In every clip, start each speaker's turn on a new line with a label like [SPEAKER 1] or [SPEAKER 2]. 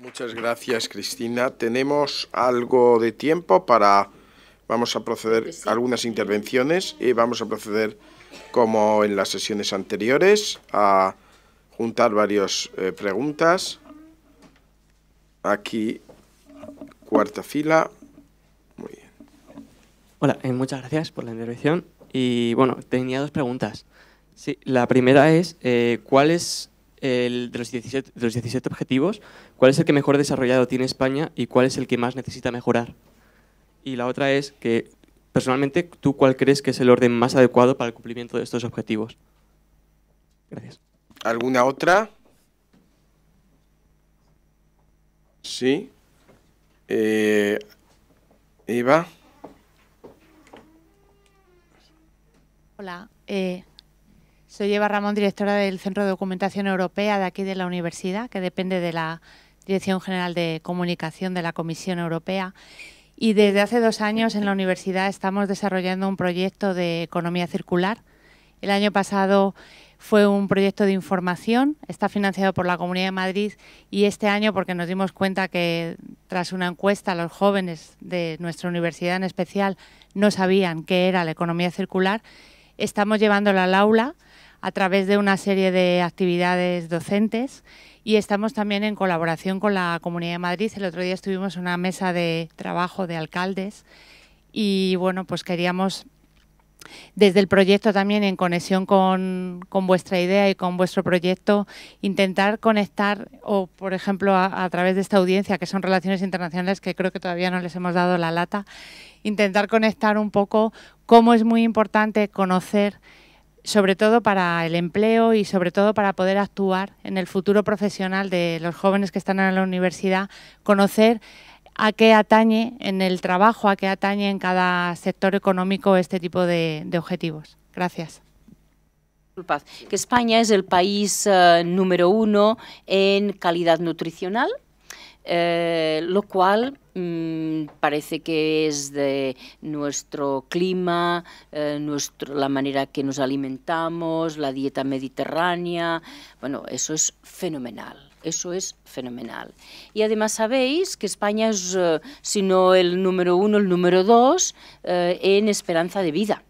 [SPEAKER 1] Muchas gracias, Cristina. Tenemos algo de tiempo para... Vamos a proceder pues algunas intervenciones y vamos a proceder, como en las sesiones anteriores, a juntar varias eh, preguntas. Aquí, cuarta fila. Muy bien. Hola, eh, muchas gracias por la intervención. Y bueno, tenía dos preguntas. Sí, la primera es, eh, ¿cuál es de, los 17, objetivos, cuál es el que mejor desarrollado tiene España y cuál es el que más necesita mejorar. Y la otra es que, personalmente, ¿tú cuál crees que es el orden más adecuado para el cumplimiento de estos objetivos? Gracias. ¿Alguna otra? Sí. Eh, Eva. Hola. Eh, soy Eva Ramón, directora del Centro de Documentación Europea de aquí de la universidad, que depende de la Dirección General de Comunicación de la Comisión Europea. Y desde hace dos años en la universidad estamos desarrollando un proyecto de economía circular. El año pasado fue un proyecto de información, está financiado por la Comunidad de Madrid y este año, porque nos dimos cuenta que tras una encuesta los jóvenes de nuestra universidad en especial no sabían qué era la economía circular, estamos llevándola al aula a través de una serie de actividades docentes y estamos también en colaboración con la Comunidad de Madrid. El otro día estuvimos en una mesa de trabajo de alcaldes y bueno, pues queríamos desde el proyecto también en conexión con, vuestra idea y con vuestro proyecto, intentar conectar, o por ejemplo a, a, través de esta audiencia que son relaciones internacionales, que creo que todavía no les hemos dado la lata, intentar conectar un poco cómo es muy importante conocer sobre todo para el empleo y sobre todo para poder actuar en el futuro profesional de los jóvenes que están en la universidad, conocer a qué atañe en el trabajo, a qué atañe en cada sector económico este tipo de, objetivos. Gracias. Que España es el
[SPEAKER 2] país eh, número uno en calidad nutricional, eh, lo cual mm, parece que es de nuestro clima, eh, nuestro, la manera que nos alimentamos, la dieta mediterránea. Bueno, eso es fenomenal. Eso es fenomenal. Y además sabéis que España es, eh, si no el número uno, el número dos eh, en esperanza de vida.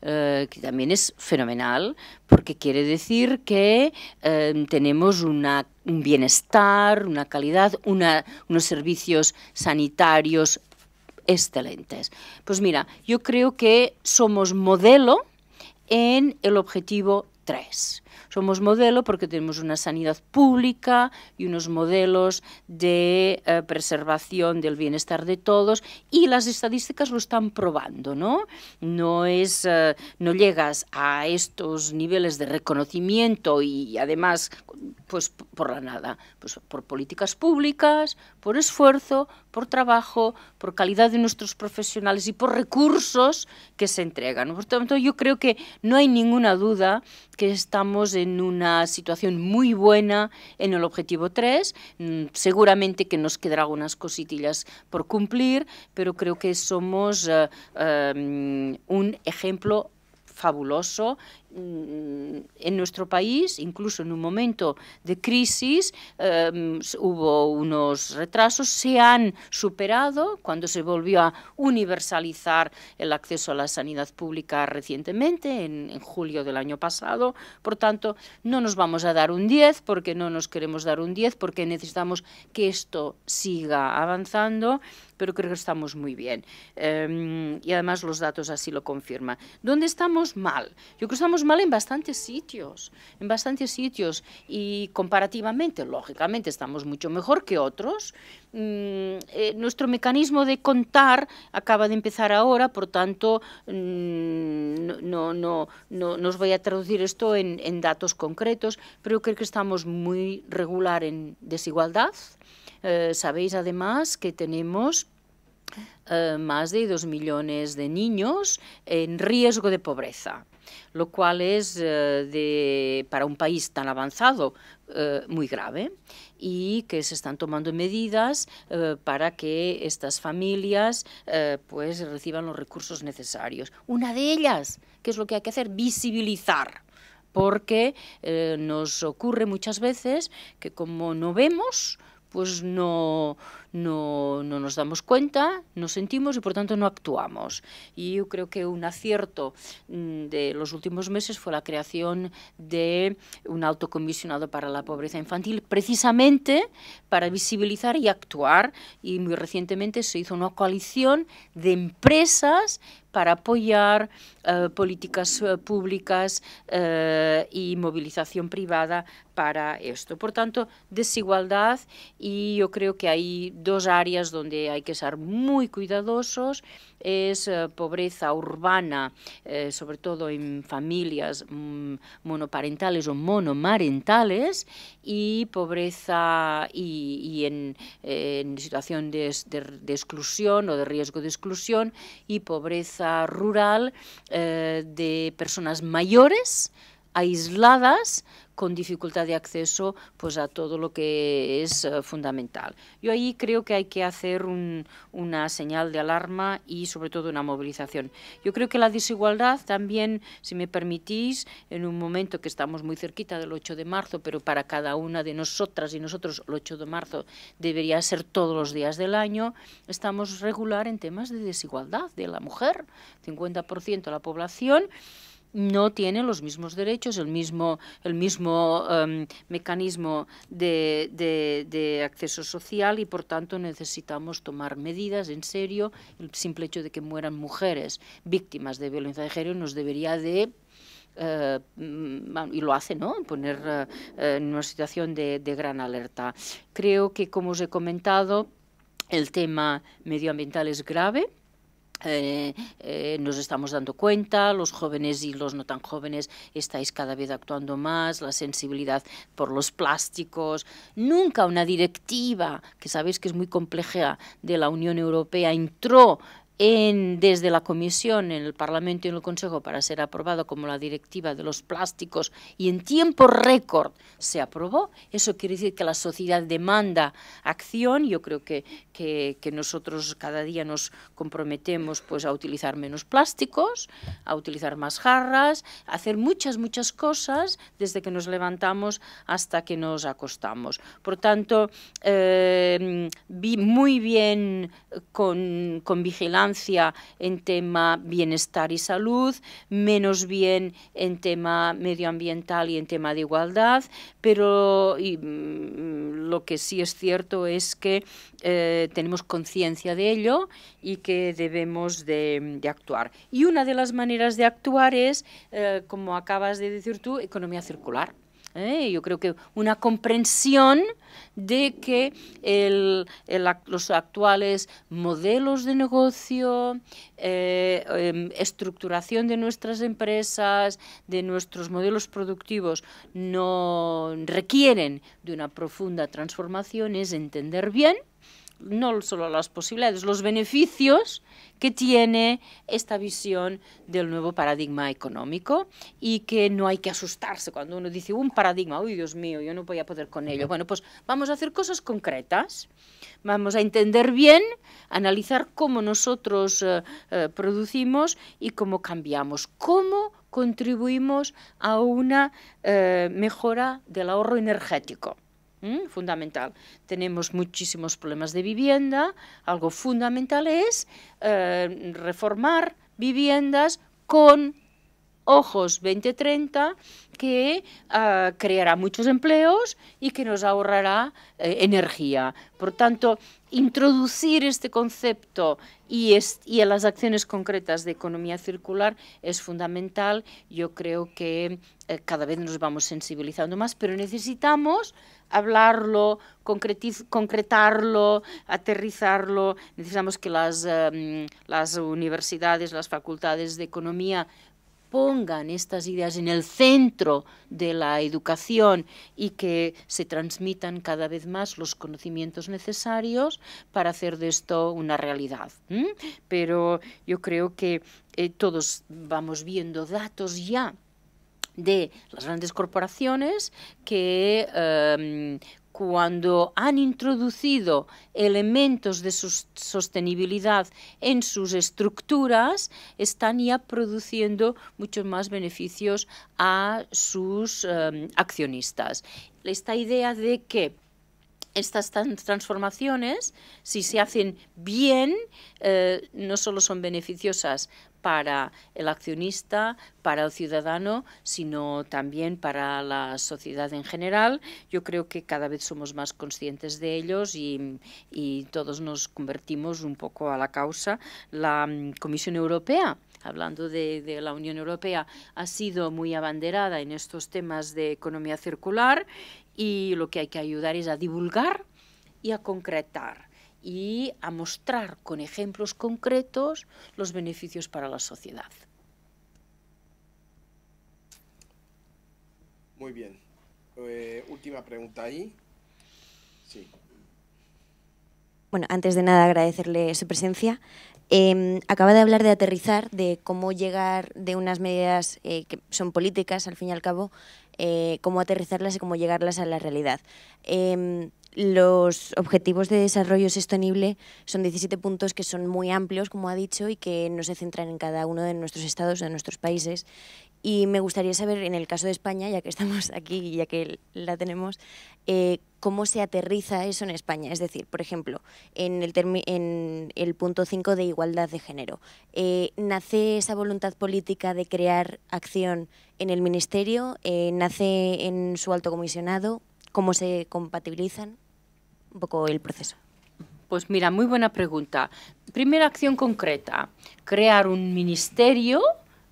[SPEAKER 2] Eh, que también es fenomenal, porque quiere decir que eh, tenemos un bienestar, una calidad, unos servicios sanitarios excelentes. Pues mira, yo creo que somos modelo en el objetivo 3. Somos modelo porque tenemos una sanidad pública y unos modelos de eh, preservación del bienestar de todos y las estadísticas lo están probando, ¿no? No, es, eh, no llegas a estos niveles de reconocimiento y además pues por la nada, pues por políticas públicas, por esfuerzo, por trabajo, por calidad de nuestros profesionales y por recursos que se entregan. Por tanto, yo creo que no hay ninguna duda que estamos en una situación muy buena en el objetivo 3. Mm, seguramente que nos quedará algunas cositillas por cumplir, pero creo que somos eh, eh, mm, un ejemplo fabuloso Mm, en nuestro país, incluso en un momento de crisis, em, hubo unos retrasos, se han superado cuando se volvió a universalizar el acceso a la sanidad pública recientemente, en, julio del año pasado. Por tanto, no nos vamos a dar un 10 porque no nos queremos dar un 10, porque necesitamos que esto siga avanzando pero creo que estamos muy bien. Em, y además los datos así lo confirman. ¿Dónde estamos mal? Yo creo mal en bastantes sitios, en bastantes sitios y comparativamente, lógicamente, estamos mucho mejor que otros. Mm, eh, nuestro mecanismo de contar acaba de empezar ahora, por tanto, mm, no, no, no, no, os voy a traducir esto en, datos concretos, pero creo que estamos muy regular en desigualdad. Eh, sabéis además que tenemos eh, más de dos millones de niños en riesgo de pobreza lo cual es eh, para un país tan avanzado eh, muy grave y que se están tomando medidas eh, para que estas familias pues reciban los recursos necesarios. Una de ellas, que es lo que hay que hacer, visibilizar porque nos ocurre muchas veces que como no vemos, pues no, no, nos damos cuenta, no sentimos y por tanto no actuamos. Y yo creo que un acierto mm, de los últimos meses fue la creación de un alto comisionado para la pobreza infantil, precisamente para visibilizar y actuar. Y muy recientemente se hizo una coalición de empresas para apoyar eh, políticas eh, públicas eh, y movilización privada para esto. Por tanto, desigualdad y yo creo que ahí dos áreas donde hay que ser muy cuidadosos es eh, pobreza urbana, eh, sobre todo en familias mm, monoparentales o monomarentales, y pobreza y, en, situación de, exclusión o de riesgo de exclusión, y pobreza rural eh, de personas mayores aisladas con dificultad de acceso pues a todo lo que es eh, fundamental. Yo ahí creo que hay que hacer una señal de alarma y sobre todo una movilización. Yo creo que la desigualdad también, si me permitís, en un momento que estamos muy cerquita del 8 de marzo, pero para cada una de nosotras y nosotros el 8 de marzo debería ser todos los días del año, estamos regular en temas de desigualdad de la mujer, 50% de la población no tienen los mismos derechos, el mismo, el mismo em, mecanismo de, de, acceso social y, por tanto, necesitamos tomar medidas en serio. El simple hecho de que mueran mujeres víctimas de violencia de género nos debería de... Eh, mm, y lo hace, ¿no? Poner eh, en una situación de, de gran alerta. Creo que, como os he comentado, el tema medioambiental es grave eh, eh, nos estamos dando cuenta, los jóvenes y los no tan jóvenes estáis cada vez actuando más, la sensibilidad por los plásticos. Nunca una directiva, que sabéis que es muy compleja, de la Unión Europea entró desde la Comisión, en el Parlamento y en el Consejo para ser aprobado como la directiva de los plásticos y en tiempo récord se aprobó. Eso quiere decir que la sociedad demanda acción. Yo creo que, que, nosotros cada día nos comprometemos pues, a utilizar menos plásticos, a utilizar más jarras, a hacer muchas, muchas cosas desde que nos levantamos hasta que nos acostamos. Por tanto, eh, vi muy bien con vigilancia en tema bienestar y salud, menos bien en tema medioambiental y en tema de igualdad, pero mm, lo que sí es cierto es que eh, tenemos conciencia de ello y que debemos de, actuar. Y una de las maneras de actuar es, eh, como acabas de decir tú, economía circular. ¿eh? Yo creo que una comprensión de que los actuales modelos de negocio, eh, em, estructuración de nuestras empresas, de nuestros modelos productivos, no requieren de una profunda transformación, es entender bien no solo las posibilidades, los beneficios que tiene esta visión del nuevo paradigma económico y que no hay que asustarse cuando uno dice un paradigma, uy Dios mío, yo no voy a poder con ello. Bueno, pues vamos a hacer cosas concretas, vamos a entender bien, analizar cómo nosotros eh, eh, producimos y cómo cambiamos, cómo contribuimos a una eh, mejora del ahorro energético fundamental. Tenemos muchísimos problemas de vivienda, algo fundamental es eh, reformar viviendas con Ojos 2030 que ah, creará muchos empleos y que nos ahorrará eh, energía. Por tanto, introducir este concepto y, las acciones concretas de economía circular es fundamental. Yo creo que eh, cada vez nos vamos sensibilizando más, pero necesitamos hablarlo, concretarlo, aterrizarlo. Necesitamos que eh, mm, las universidades, las facultades de economía pongan estas ideas en el centro de la educación y que se transmitan cada vez más los conocimientos necesarios para hacer de esto una realidad. Pero yo creo que eh, todos vamos viendo datos ya de las grandes corporaciones que em, cuando han introducido elementos de sostenibilidad en sus estructuras, están ya produciendo muchos más beneficios a sus em, accionistas. Esta idea de que estas transformaciones, si se hacen bien, eh, no solo son beneficiosas para el accionista, para el ciudadano, sino también para la sociedad en general. Yo creo que cada vez somos más conscientes de ellos y, todos nos convertimos un poco a la causa. La mm, Comisión Europea hablando de, la Unión Europea, ha sido muy abanderada en estos temas de economía circular y lo que hay que ayudar es a divulgar y a concretar y a mostrar con ejemplos concretos los beneficios para la sociedad.
[SPEAKER 1] Muy bien. Eh, última pregunta ahí. Sí.
[SPEAKER 2] Bueno, antes de nada agradecerle su presencia. Em, acaba de hablar de aterrizar, de cómo llegar de unas medidas eh, que son políticas, al fin y al cabo, eh, cómo aterrizarlas y cómo llegarlas a la realidad. Em, los objetivos de desarrollo sostenible son 17 puntos que son muy amplios, como ha dicho, y que no se centran en cada uno de nuestros estados, de nuestros países. Y me gustaría saber, en el caso de España, ya que estamos aquí y ya que la tenemos, eh, cómo se aterriza eso en España. Es decir, por ejemplo, en el, en el punto 5 de igualdad de género, eh, ¿nace esa voluntad política de crear acción en el Ministerio? Eh, ¿Nace en su alto comisionado? cómo se compatibilizan un poco el proceso. Pues mira, muy buena pregunta. Primera acción concreta, crear un ministerio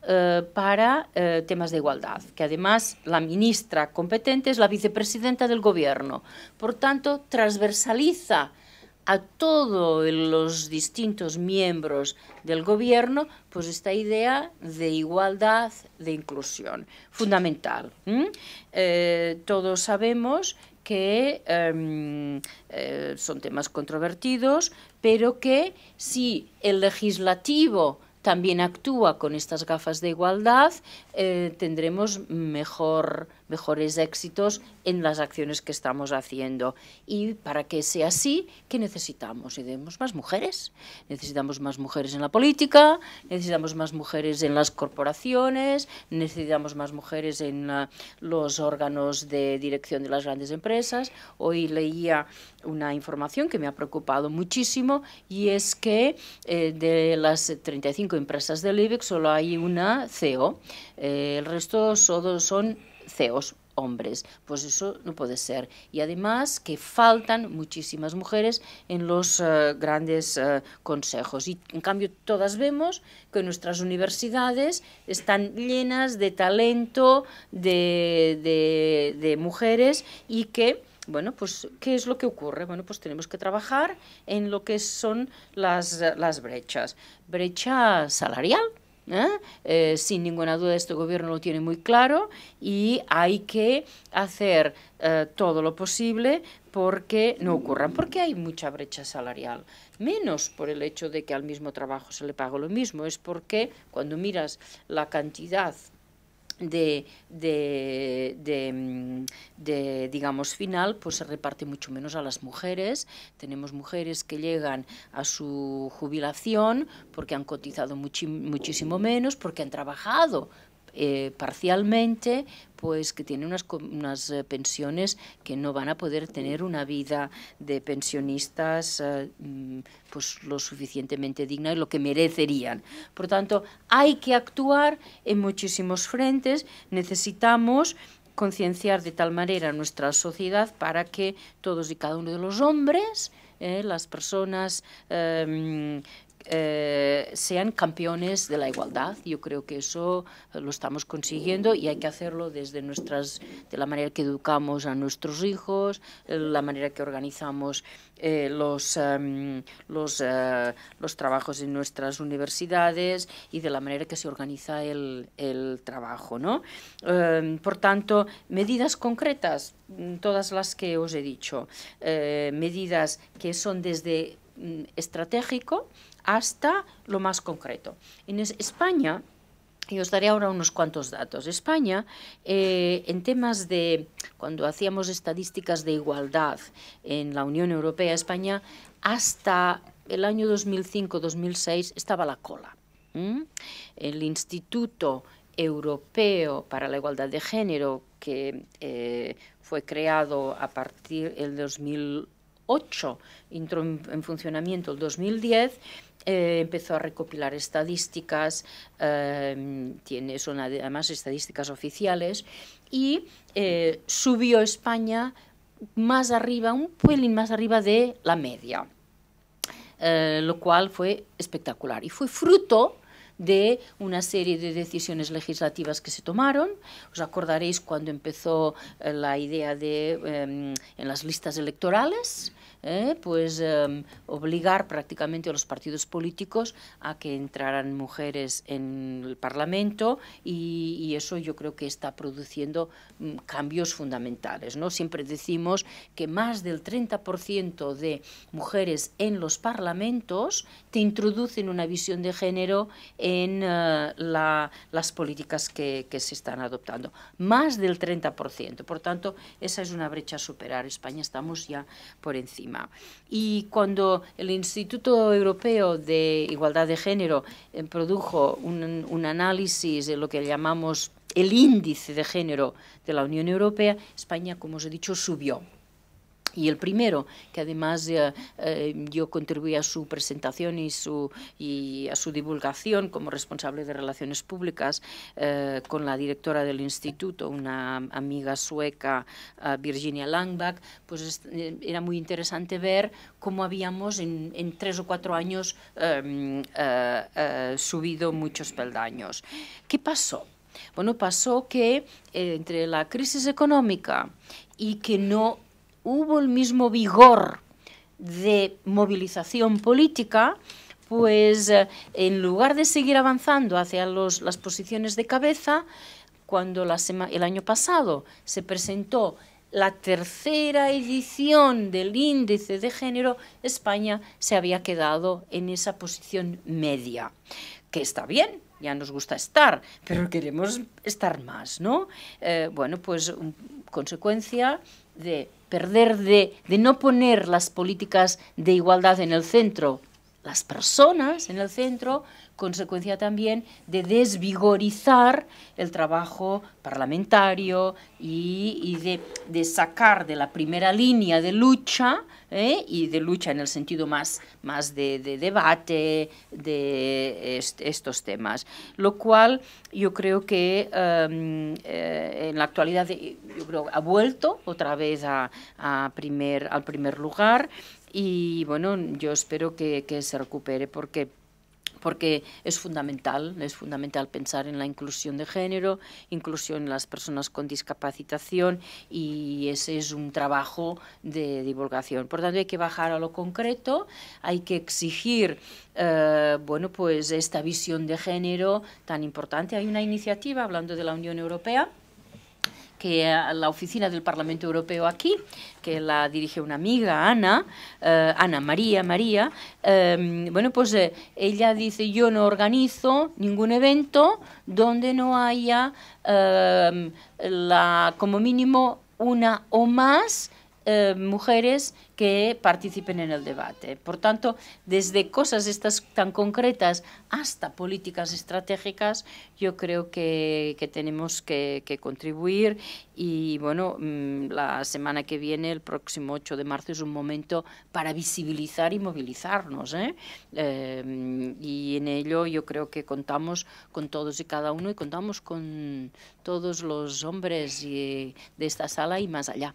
[SPEAKER 2] eh, para eh, temas de igualdad, que además la ministra competente es la vicepresidenta del gobierno. Por tanto, transversaliza a todos los distintos miembros del gobierno, pues esta idea de igualdad, de inclusión, fundamental. Eh, todos sabemos que em, eh, son temas controvertidos, pero que si el legislativo también actúa con estas gafas de igualdad, eh, tendremos mejor, mejores éxitos en las acciones que estamos haciendo. Y para que sea así, ¿qué necesitamos? Necesitamos más mujeres. Necesitamos más mujeres en la política, necesitamos más mujeres en las corporaciones, necesitamos más mujeres en ah, los órganos de dirección de las grandes empresas. Hoy leía una información que me ha preocupado muchísimo y es que eh, de las 35 empresas del IBEX solo hay una CEO, eh, el resto solo son CEOs hombres. Pues eso no puede ser. Y además que faltan muchísimas mujeres en los eh, grandes eh, consejos. Y en cambio todas vemos que nuestras universidades están llenas de talento, de mujeres y que bueno, pues, ¿qué es lo que ocurre? Bueno, pues tenemos que trabajar en lo que son las, brechas. Brecha salarial, ¿eh? Eh, sin ninguna duda este gobierno lo tiene muy claro y hay que hacer eh, todo lo posible porque no ocurran, porque hay mucha brecha salarial, menos por el hecho de que al mismo trabajo se le paga lo mismo, es porque cuando miras la cantidad de, de, mm, de, digamos, final, pues se reparte mucho menos a las mujeres. Tenemos mujeres que llegan a su jubilación porque han cotizado muchísimo menos, porque han trabajado eh, parcialmente, pues que tienen unas, eh, pensiones que no van a poder tener una vida de pensionistas eh, mm, pues lo suficientemente digna y lo que merecerían. Por tanto, hay que actuar en muchísimos frentes, necesitamos concienciar de tal manera nuestra sociedad para que todos y cada uno de los hombres las personas eh, sean campeones de la igualdad. Yo creo que eso eh, lo estamos consiguiendo y hay que hacerlo desde nuestras, de la manera que educamos a nuestros hijos, eh, la manera que organizamos em, los, trabajos en nuestras universidades y de la manera que se organiza el, trabajo. ¿no? Em, por tanto, medidas concretas, mm, todas las que os he dicho, medidas que son desde mm, estratégico, hasta lo más concreto. En España, y os daré ahora unos cuantos datos. España, eh, en temas de, cuando hacíamos estadísticas de igualdad en la Unión Europea, España hasta el año 2005-2006 estaba la cola. El Instituto Europeo para la Igualdad de Género, que eh, fue creado a partir del 2000 entró en, funcionamiento el 2010 eh, empezó a recopilar estadísticas, eh, tiene, son además estadísticas oficiales, y eh, subió España más arriba, un pelín más arriba de la media, lo cual fue espectacular. Y fue fruto de una serie de decisiones legislativas que se tomaron. Os acordaréis cuando empezó la idea de em, en las listas electorales, eh, pues em, obligar prácticamente a los partidos políticos a que entraran mujeres en el Parlamento y, eso yo creo que está produciendo mm, cambios fundamentales. ¿no? Siempre decimos que más del 30% de mujeres en los parlamentos te introducen una visión de género en eh, las políticas que, que se están adoptando. Más del 30%. Por tanto, esa es una brecha a superar. España estamos ya por encima. Y cuando el Instituto Europeo de Igualdad de Género eh, produjo un, un análisis de lo que llamamos el índice de género de la Unión Europea, España, como os he dicho, subió. Y el primero, que además eh, eh, yo contribuí a su presentación y, a su divulgación como responsable de Relaciones Públicas eh, con la directora del instituto, una amiga sueca, Virginia Langbach, pues era muy interesante ver cómo habíamos en tres o cuatro años em, subido muchos peldaños. ¿Qué pasó? Bueno, pasó que entre la crisis económica y que no hubo el mismo vigor de movilización política, pues eh, en lugar de seguir avanzando hacia las posiciones de cabeza, cuando el año pasado se presentó la tercera edición del índice de género, España se había quedado en esa posición media, que está bien, ya nos gusta estar, pero queremos estar más, ¿no? Eh, bueno, pues consecuencia de perder de, no poner las políticas de igualdad en el centro, las personas en el centro, consecuencia también de desvigorizar el trabajo parlamentario y, de, sacar de la primera línea de lucha, ¿eh? y de lucha en el sentido más, más de, debate de estos temas, lo cual yo creo que em, eh, en la actualidad eh, ha vuelto otra vez a, primer, al primer lugar y bueno, yo espero que se recupere porque porque es fundamental, es fundamental pensar en la inclusión de género, inclusión en las personas con discapacitación y ese es un trabajo de divulgación. Por tanto, hay que bajar a lo concreto, hay que exigir eh, bueno, pues esta visión de género tan importante. Hay una iniciativa, hablando de la Unión Europea, que la oficina del Parlamento Europeo aquí, que la dirige una amiga, Ana, eh, Ana María, María, em, bueno, pues eh, ella dice, yo no organizo ningún evento donde no haya em, la, como mínimo una o más eh, mujeres que participen en el debate. Por tanto, desde cosas estas tan concretas hasta políticas estratégicas, yo creo que, tenemos que, contribuir y bueno, mm, la semana que viene, el próximo 8 de marzo, es un momento para visibilizar y movilizarnos. ¿eh? Em, y en ello yo creo que contamos con todos y cada uno y contamos con todos los hombres de esta sala y más allá.